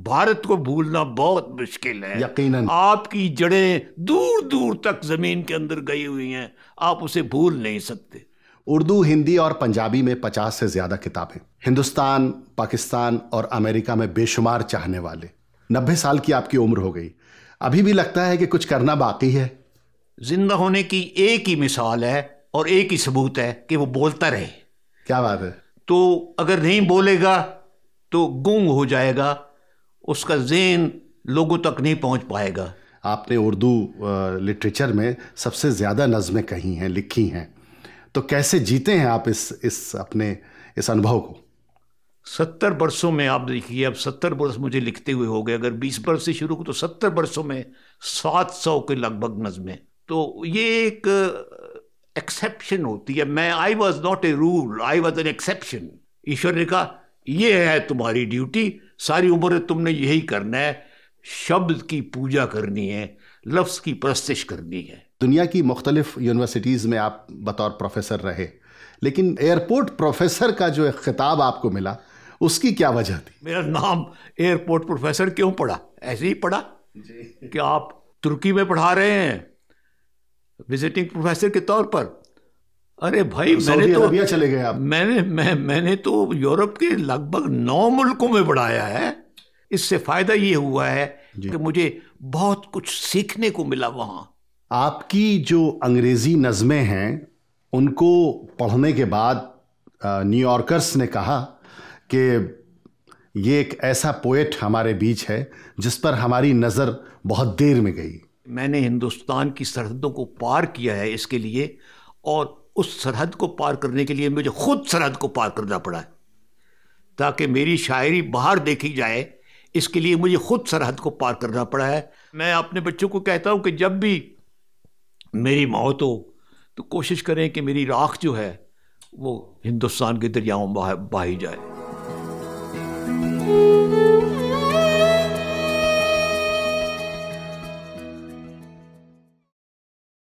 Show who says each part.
Speaker 1: भारत को भूलना बहुत मुश्किल है यकीनन आपकी जड़ें दूर दूर तक जमीन के अंदर गई हुई हैं आप उसे भूल नहीं सकते
Speaker 2: उर्दू हिंदी और पंजाबी में पचास से ज़्यादा किताबें हिंदुस्तान पाकिस्तान और अमेरिका में बेशुमार चाहने वाले नब्बे साल की आपकी उम्र हो गई अभी भी लगता है कि कुछ करना बाकी है
Speaker 1: जिंदा होने की एक ही मिसाल है और एक ही सबूत है कि वो बोलता रहे क्या बात है तो अगर नहीं बोलेगा तो गुंग हो जाएगा उसका जेन लोगों तक नहीं पहुंच पाएगा
Speaker 2: आपने उर्दू लिटरेचर में सबसे ज़्यादा नज़में कही हैं लिखी हैं तो कैसे जीते हैं आप इस
Speaker 1: इस अपने इस अनुभव को सत्तर बरसों में आप देखिए अब सत्तर बरस मुझे लिखते हुए हो गए अगर बीस बरस से शुरू हो तो सत्तर बरसों में सात सौ के लगभग नज़में तो ये एक एक्सेप्शन होती है मैं I was not a rule I was an exception ईश्वर ने कहा यह है तुम्हारी ड्यूटी सारी उम्र तुमने यही करना है शब्द की पूजा करनी है लफ्ज़ की परस्तिश करनी
Speaker 2: है दुनिया की मुख्तलिफ यूनिवर्सिटीज़ में आप बतौर प्रोफेसर रहे लेकिन एयरपोर्ट
Speaker 1: प्रोफेसर का जो एक खिताब आपको मिला उसकी क्या वजह थी मेरा नाम एयरपोर्ट प्रोफेसर क्यों पढ़ा ऐसे ही पढ़ा कि आप तुर्की में पढ़ा रहे हैं विजिटिंग प्रोफेसर के तौर पर अरे भाई तो मैंने तो चले गए आप मैंने मैं मैंने तो यूरोप के लगभग नौ मुल्कों में बढ़ाया है इससे फायदा ये हुआ है कि मुझे बहुत कुछ सीखने को मिला वहाँ
Speaker 2: आपकी जो अंग्रेजी नज़में हैं उनको पढ़ने के बाद न्यूयॉर्कर्स ने कहा कि ये एक ऐसा पोएट
Speaker 1: हमारे बीच है जिस पर हमारी नज़र बहुत देर में गई मैंने हिंदुस्तान की सरहदों को पार किया है इसके लिए और उस सरहद को पार करने के लिए मुझे खुद सरहद को पार करना पड़ा है ताकि मेरी शायरी बाहर देखी जाए इसके लिए मुझे खुद सरहद को पार करना पड़ा है मैं अपने बच्चों को कहता हूँ कि जब भी मेरी मौत हो तो कोशिश करें कि मेरी राख जो है वो हिंदुस्तान के दरियाओं बाही जाए